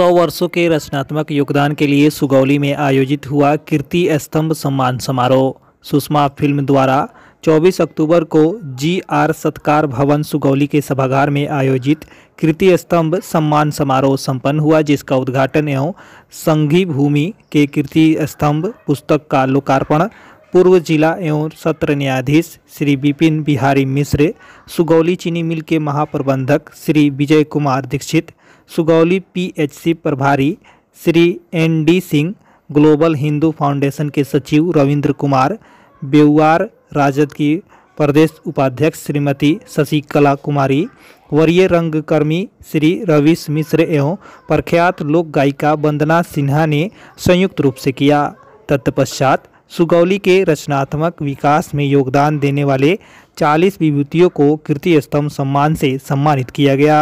सौ वर्षों के रचनात्मक योगदान के लिए सुगौली में आयोजित हुआ कीर्ति स्तंभ सम्मान समारोह सुषमा फिल्म द्वारा 24 अक्टूबर को जी आर सत्कार भवन सुगौली के सभागार में आयोजित कीर्ति स्तंभ सम्मान समारोह संपन्न हुआ जिसका उद्घाटन एवं संघी भूमि के कीर्ति स्तंभ पुस्तक का लोकार्पण पूर्व जिला एवं सत्र न्यायाधीश श्री विपिन बिहारी मिश्र सुगौली चीनी मिल के महाप्रबंधक श्री विजय कुमार दीक्षित सुगौली पीएचसी प्रभारी Shri N D Singh Global Hindu Foundation के सचिव रविंद्र कुमार बेउआर राजद की प्रदेश उपाध्यक्ष श्रीमती शशिकला कुमारी वरीय रंगकर्मी श्री रविश मिश्र एवं प्रख्यात लोक गायिका वंदना सिन्हा ने संयुक्त रूप से किया तत्पश्चात सुगौली के रचनात्मक विकास में योगदान देने वाले 40 विभूतियों को कीर्ति स्तंभ सम्मान से सम्मानित किया गया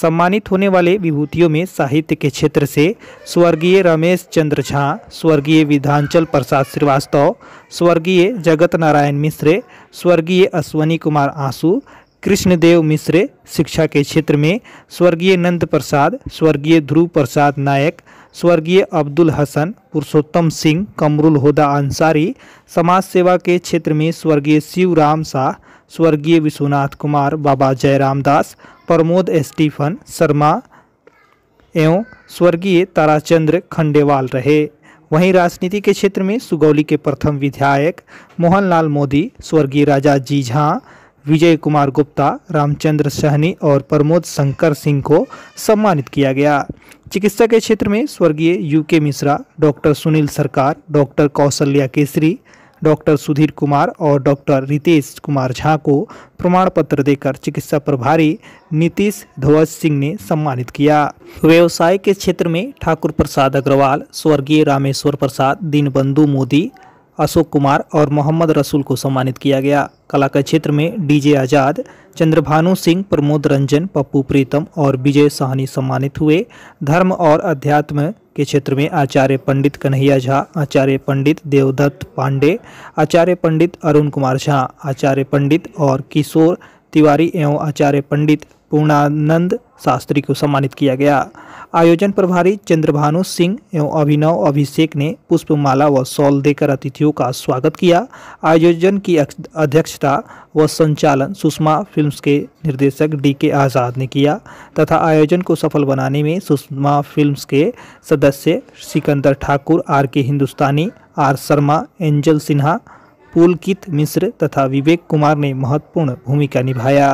सम्मानित होने वाले विभूतियों में साहित्य के क्षेत्र से स्वर्गीय रमेश चंद्र झा स्वर्गीय विधांचल प्रसाद श्रीवास्तव स्वर्गीय जगत नारायण मिश्र स्वर्गीय अश्वनी कुमार आंसू कृष्णदेव मिश्र शिक्षा के क्षेत्र में स्वर्गीय नंद प्रसाद स्वर्गीय ध्रुव प्रसाद नायक स्वर्गीय अब्दुल हसन पुरुषोत्तम सिंह कमरुल हुदा अंसारी समाज सेवा के क्षेत्र में स्वर्गीय शिवराम शाह स्वर्गीय विश्वनाथ कुमार बाबा जयराम दास प्रमोद स्टीफन शर्मा एवं स्वर्गीय ताराचंद्र खंडेवाल रहे वहीं राजनीति के क्षेत्र में सुगौली के प्रथम विधायक मोहनलाल मोदी स्वर्गीय राजा जी झा विजय कुमार गुप्ता रामचंद्र सहनी और प्रमोद शंकर सिंह को सम्मानित किया गया चिकित्सा के क्षेत्र में स्वर्गीय यू के Mishra doctor Sunil Sarkar doctor Kaushalya Kesari doctor Sudhir Kumar और डॉक्टर रितेश कुमार झा को प्रमाण पत्र देकर चिकित्सा प्रभारी नीतीश ध्वज सिंह ने सम्मानित किया व्यवसाय के क्षेत्र में ठाकुर प्रसाद अग्रवाल स्वर्गीय रामेश्वर प्रसाद दीनबंधु मोदी अशोक कुमार और मोहम्मद रसूल को सम्मानित किया गया कला के क्षेत्र में डीजे आज़ाद चंद्रभानु सिंह प्रमोद रंजन पप्पू प्रीतम और विजय साहनी सम्मानित हुए धर्म और अध्यात्म के क्षेत्र में आचार्य पंडित कन्हैया झा आचार्य पंडित देवदत्त पांडे आचार्य पंडित अरुण कुमार झा आचार्य पंडित और किशोर तिवारी एवं आचार्य पंडित पूर्णानंद शास्त्री को सम्मानित किया गया आयोजन प्रभारी चंद्रभानु सिंह एवं अभिनव अभिषेक ने पुष्पमाला व शॉल देकर अतिथियों का स्वागत किया आयोजन की अध्यक्षता व संचालन सुषमा फिल्म्स के निर्देशक डी के आज़ाद ने किया तथा आयोजन को सफल बनाने में सुषमा फिल्म्स के सदस्य Sikandar Thakur R K Hindustani R Sharma Angel Sinha Pulkit Mishra तथा विवेक कुमार ने महत्वपूर्ण भूमिका निभाया